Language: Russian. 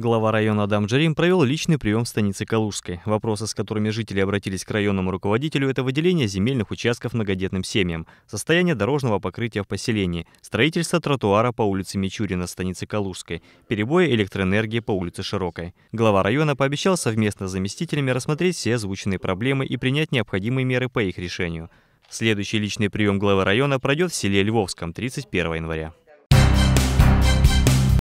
Глава района Адам Джарим провел личный прием в станице Калужской. Вопросы, с которыми жители обратились к районному руководителю, это выделение земельных участков многодетным семьям, состояние дорожного покрытия в поселении, строительство тротуара по улице Мичурина, станице Калужской, перебои электроэнергии по улице Широкой. Глава района пообещал совместно с заместителями рассмотреть все озвученные проблемы и принять необходимые меры по их решению. Следующий личный прием главы района пройдет в селе Львовском 31 января.